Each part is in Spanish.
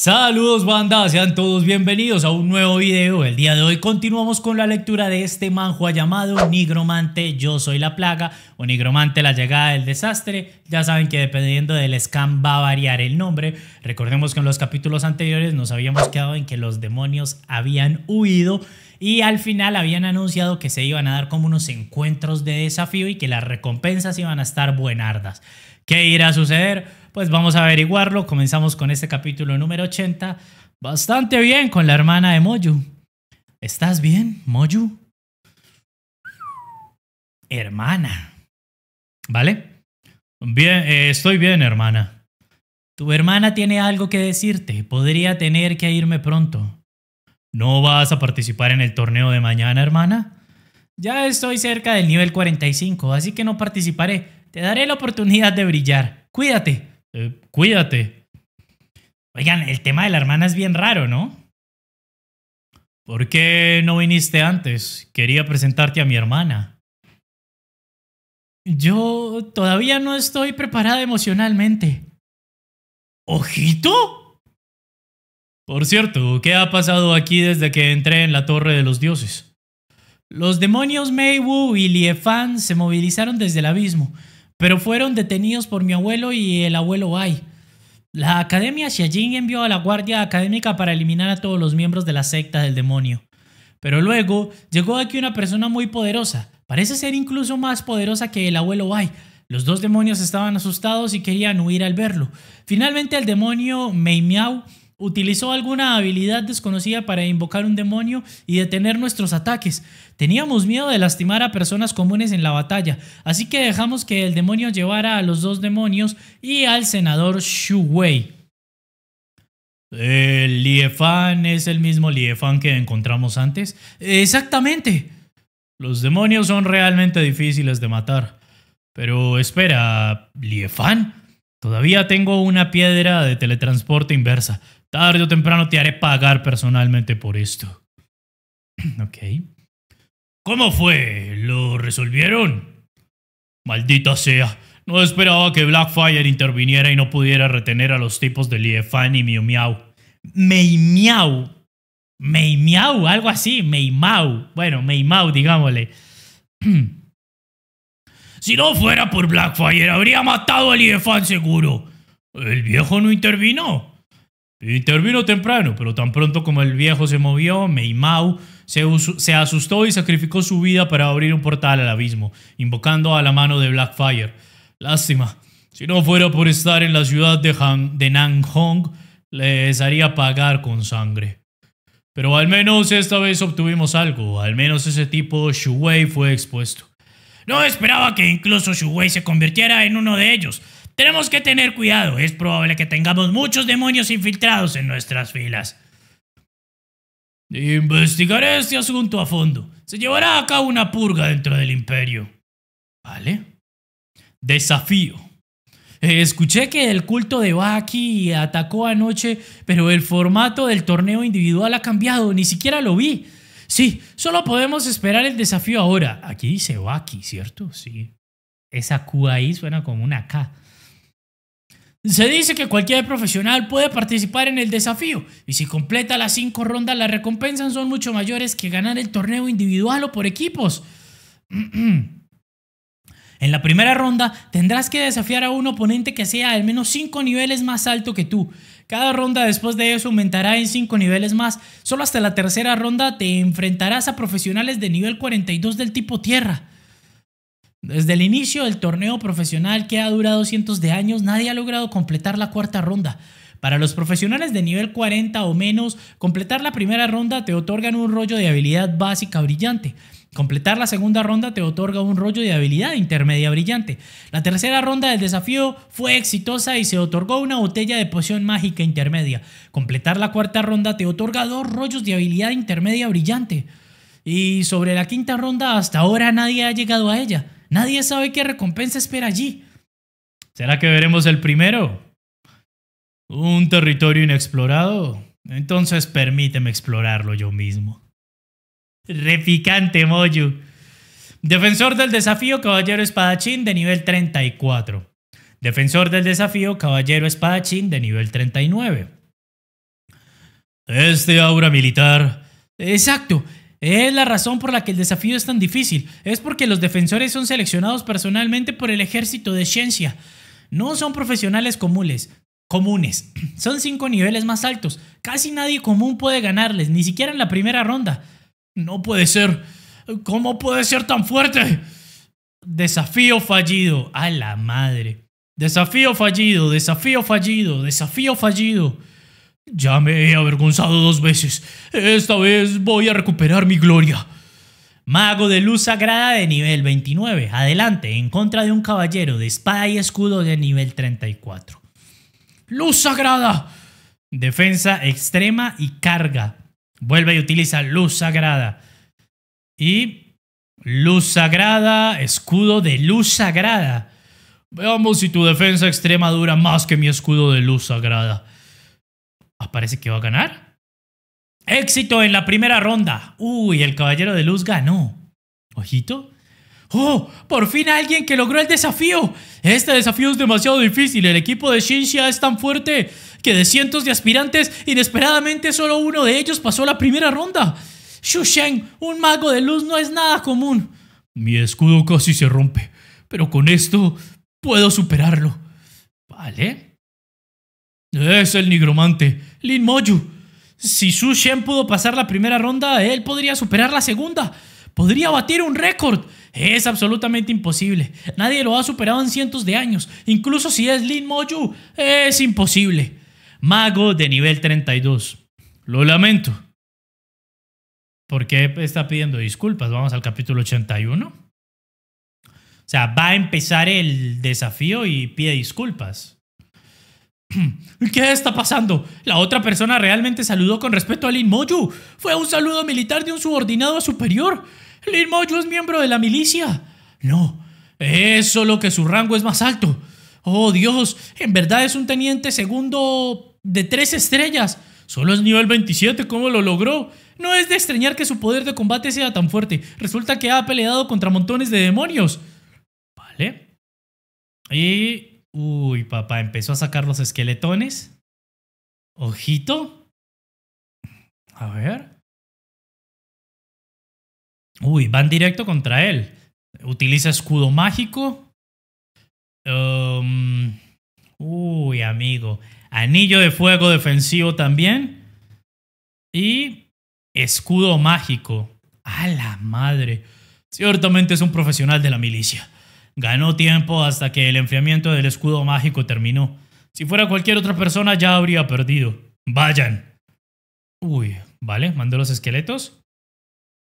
Saludos banda, sean todos bienvenidos a un nuevo video. El día de hoy continuamos con la lectura de este manjua llamado Nigromante Yo Soy la Plaga o Nigromante La Llegada del Desastre. Ya saben que dependiendo del scan va a variar el nombre. Recordemos que en los capítulos anteriores nos habíamos quedado en que los demonios habían huido y al final habían anunciado que se iban a dar como unos encuentros de desafío y que las recompensas iban a estar buenardas. ¿Qué irá a suceder? Pues vamos a averiguarlo. Comenzamos con este capítulo número 80. Bastante bien con la hermana de Moyu. ¿Estás bien, Moyu? Hermana. ¿Vale? Bien, eh, estoy bien, hermana. Tu hermana tiene algo que decirte. Podría tener que irme pronto. ¿No vas a participar en el torneo de mañana, hermana? Ya estoy cerca del nivel 45, así que no participaré. Te daré la oportunidad de brillar. Cuídate. Eh, cuídate. Oigan, el tema de la hermana es bien raro, ¿no? ¿Por qué no viniste antes? Quería presentarte a mi hermana. Yo todavía no estoy preparada emocionalmente. ¿Ojito? Por cierto, ¿qué ha pasado aquí desde que entré en la Torre de los Dioses? Los demonios Meiwu y Liefan se movilizaron desde el abismo pero fueron detenidos por mi abuelo y el abuelo Bai. La academia Xiajin envió a la guardia académica para eliminar a todos los miembros de la secta del demonio. Pero luego llegó aquí una persona muy poderosa, parece ser incluso más poderosa que el abuelo Bai. Los dos demonios estaban asustados y querían huir al verlo. Finalmente el demonio Mei Miao utilizó alguna habilidad desconocida para invocar un demonio y detener nuestros ataques. Teníamos miedo de lastimar a personas comunes en la batalla, así que dejamos que el demonio llevara a los dos demonios y al senador Shu Wei. ¿El Liefan es el mismo Liefan que encontramos antes? Exactamente. Los demonios son realmente difíciles de matar. Pero espera, ¿Liefan? Todavía tengo una piedra de teletransporte inversa. Tarde o temprano te haré pagar personalmente por esto. ok. ¿Cómo fue? ¿Lo resolvieron? Maldita sea. No esperaba que Blackfire interviniera y no pudiera retener a los tipos de Liefan y Miu Miau. Mei Miau. Mei Miau, algo así. Mei Mau. Bueno, Mei Mau, digámosle. si no fuera por Blackfire, habría matado al Liefan seguro. El viejo no intervino. Intervino temprano, pero tan pronto como el viejo se movió, Mei se, se, asustó y sacrificó su vida para abrir un portal al abismo, invocando a la mano de Blackfire. Lástima, si no fuera por estar en la ciudad de, Han de les haría pagar con sangre. Pero al menos esta vez obtuvimos algo, al menos ese tipo Shuwei fue expuesto. No esperaba que incluso Shuwei se convirtiera en uno de ellos. Tenemos que tener cuidado, es probable que tengamos muchos demonios infiltrados en nuestras filas. Investigaré este asunto a fondo. Se llevará a cabo una purga dentro del imperio. ¿Vale? Desafío. Escuché que el culto de Baki atacó anoche, pero el formato del torneo individual ha cambiado, ni siquiera lo vi. Sí, solo podemos esperar el desafío ahora. Aquí dice Baki, ¿cierto? Sí. Esa Q ahí suena como una K. Se dice que cualquier profesional puede participar en el desafío y si completa las 5 rondas las recompensas son mucho mayores que ganar el torneo individual o por equipos. En la primera ronda tendrás que desafiar a un oponente que sea al menos 5 niveles más alto que tú. Cada ronda después de eso aumentará en 5 niveles más. Solo hasta la tercera ronda te enfrentarás a profesionales de nivel 42 del tipo tierra. Desde el inicio del torneo profesional que ha durado cientos de años, nadie ha logrado completar la cuarta ronda. Para los profesionales de nivel 40 o menos, completar la primera ronda te otorgan un rollo de habilidad básica brillante. Completar la segunda ronda te otorga un rollo de habilidad intermedia brillante. La tercera ronda del desafío fue exitosa y se otorgó una botella de poción mágica intermedia. Completar la cuarta ronda te otorga dos rollos de habilidad intermedia brillante. Y sobre la quinta ronda hasta ahora nadie ha llegado a ella. Nadie sabe qué recompensa espera allí. ¿Será que veremos el primero? ¿Un territorio inexplorado? Entonces permíteme explorarlo yo mismo. Repicante Moyu. Defensor del desafío, caballero espadachín de nivel 34. Defensor del desafío, caballero espadachín de nivel 39. Este aura militar. Exacto, es la razón por la que el desafío es tan difícil, es porque los defensores son seleccionados personalmente por el ejército de Ciencia. No son profesionales comunes, comunes. Son cinco niveles más altos. Casi nadie común puede ganarles, ni siquiera en la primera ronda. No puede ser. ¿Cómo puede ser tan fuerte? Desafío fallido. A la madre. Desafío fallido, desafío fallido, desafío fallido. Ya me he avergonzado dos veces. Esta vez voy a recuperar mi gloria. Mago de luz sagrada de nivel 29. Adelante, en contra de un caballero de espada y escudo de nivel 34. Luz sagrada. Defensa extrema y carga. Vuelve y utiliza luz sagrada. Y luz sagrada, escudo de luz sagrada. Veamos si tu defensa extrema dura más que mi escudo de luz sagrada. Ah, parece que va a ganar. Éxito en la primera ronda. Uy, el caballero de luz ganó. Ojito. ¡Oh! ¡Por fin alguien que logró el desafío! Este desafío es demasiado difícil. El equipo de Shinshia es tan fuerte que de cientos de aspirantes, inesperadamente solo uno de ellos pasó la primera ronda. Sheng, un mago de luz no es nada común. Mi escudo casi se rompe, pero con esto puedo superarlo. Vale. Es el nigromante, Lin Moju Si Su Shen pudo pasar la primera ronda, él podría superar la segunda. Podría batir un récord. Es absolutamente imposible. Nadie lo ha superado en cientos de años. Incluso si es Lin Moju es imposible. Mago de nivel 32. Lo lamento. ¿Por qué está pidiendo disculpas? Vamos al capítulo 81. O sea, va a empezar el desafío y pide disculpas. ¿Qué está pasando? La otra persona realmente saludó con respeto a Lin Moju? Fue un saludo militar de un subordinado a superior. Lin Moju es miembro de la milicia. No, es solo que su rango es más alto. Oh Dios, en verdad es un teniente segundo de tres estrellas. Solo es nivel 27, ¿cómo lo logró? No es de extrañar que su poder de combate sea tan fuerte. Resulta que ha peleado contra montones de demonios. Vale. Y Uy, papá, empezó a sacar los esqueletones. Ojito. A ver. Uy, van directo contra él. Utiliza escudo mágico. Um, uy, amigo. Anillo de fuego defensivo también. Y escudo mágico. A la madre. Ciertamente es un profesional de la milicia ganó tiempo hasta que el enfriamiento del escudo mágico terminó. Si fuera cualquier otra persona ya habría perdido. Vayan. Uy, vale, mandó los esqueletos.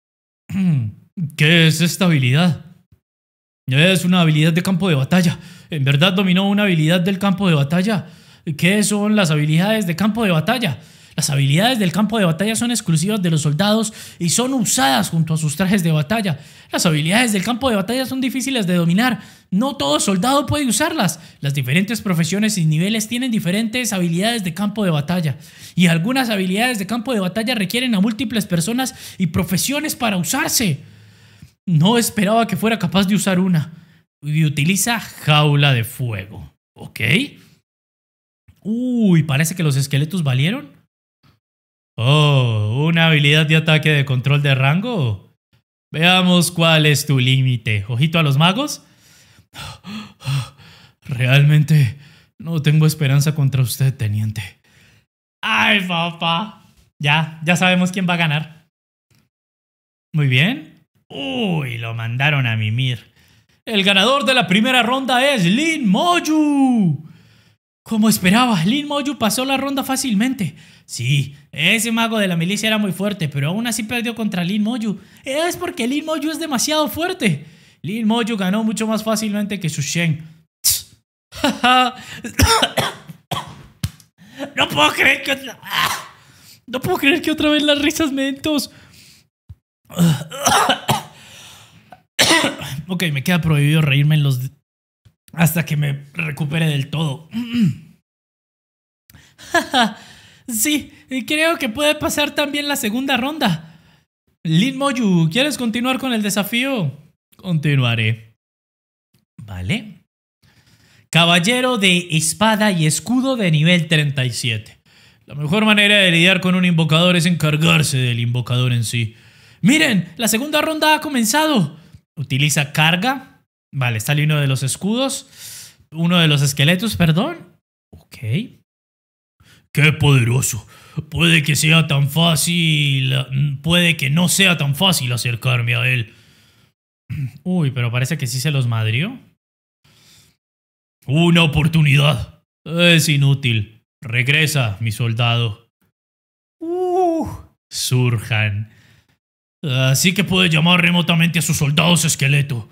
¿Qué es esta habilidad? Es una habilidad de campo de batalla. En verdad dominó una habilidad del campo de batalla. ¿Qué son las habilidades de campo de batalla? Las habilidades del campo de batalla son exclusivas de los soldados y son usadas junto a sus trajes de batalla. Las habilidades del campo de batalla son difíciles de dominar. No todo soldado puede usarlas. Las diferentes profesiones y niveles tienen diferentes habilidades de campo de batalla. Y algunas habilidades de campo de batalla requieren a múltiples personas y profesiones para usarse. No esperaba que fuera capaz de usar una. Y utiliza jaula de fuego. ¿Ok? Uy, parece que los esqueletos valieron. Oh, una habilidad de ataque de control de rango. Veamos cuál es tu límite. Ojito a los magos. Realmente no tengo esperanza contra usted, teniente. Ay, papá. Ya, ya sabemos quién va a ganar. Muy bien. Uy, lo mandaron a mimir. El ganador de la primera ronda es Lin Moju. Como esperaba, Lin Moju pasó la ronda fácilmente. Sí, ese mago de la milicia era muy fuerte, pero aún así perdió contra Lin Moyu. Es porque Lin Moyu es demasiado fuerte. Lin Moyu ganó mucho más fácilmente que Shen. no puedo creer que No puedo creer que otra vez las risas mentos. ok, me queda prohibido reírme en los... Hasta que me recupere del todo. Sí, creo que puede pasar también la segunda ronda. Lin Moyu, ¿quieres continuar con el desafío? Continuaré. Vale. Caballero de espada y escudo de nivel 37. La mejor manera de lidiar con un invocador es encargarse del invocador en sí. Miren, la segunda ronda ha comenzado. Utiliza carga. Vale, sale uno de los escudos. Uno de los esqueletos, perdón. Ok. ¡Qué poderoso! Puede que sea tan fácil. Puede que no sea tan fácil acercarme a él. Uy, pero parece que sí se los madrió. Una oportunidad. Es inútil. Regresa, mi soldado. Uh, Surjan. Así que puede llamar remotamente a sus soldados esqueleto.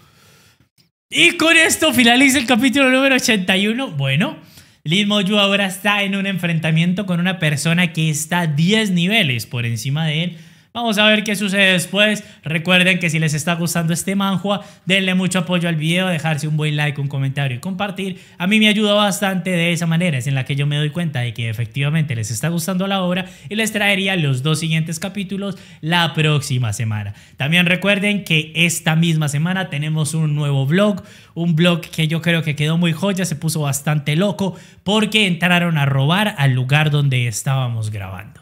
Y con esto finaliza el capítulo número 81. Bueno. Lil Moju ahora está en un enfrentamiento con una persona que está 10 niveles por encima de él, Vamos a ver qué sucede después. Recuerden que si les está gustando este manhua, denle mucho apoyo al video, dejarse un buen like, un comentario y compartir. A mí me ayuda bastante de esa manera, es en la que yo me doy cuenta de que efectivamente les está gustando la obra y les traería los dos siguientes capítulos la próxima semana. También recuerden que esta misma semana tenemos un nuevo vlog, un vlog que yo creo que quedó muy joya, se puso bastante loco porque entraron a robar al lugar donde estábamos grabando.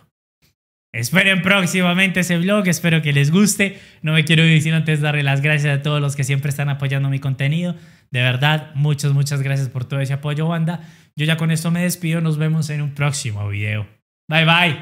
Esperen próximamente ese vlog, espero que les guste. No me quiero ir sin antes darle las gracias a todos los que siempre están apoyando mi contenido. De verdad, muchas, muchas gracias por todo ese apoyo, banda. Yo ya con esto me despido, nos vemos en un próximo video. Bye bye.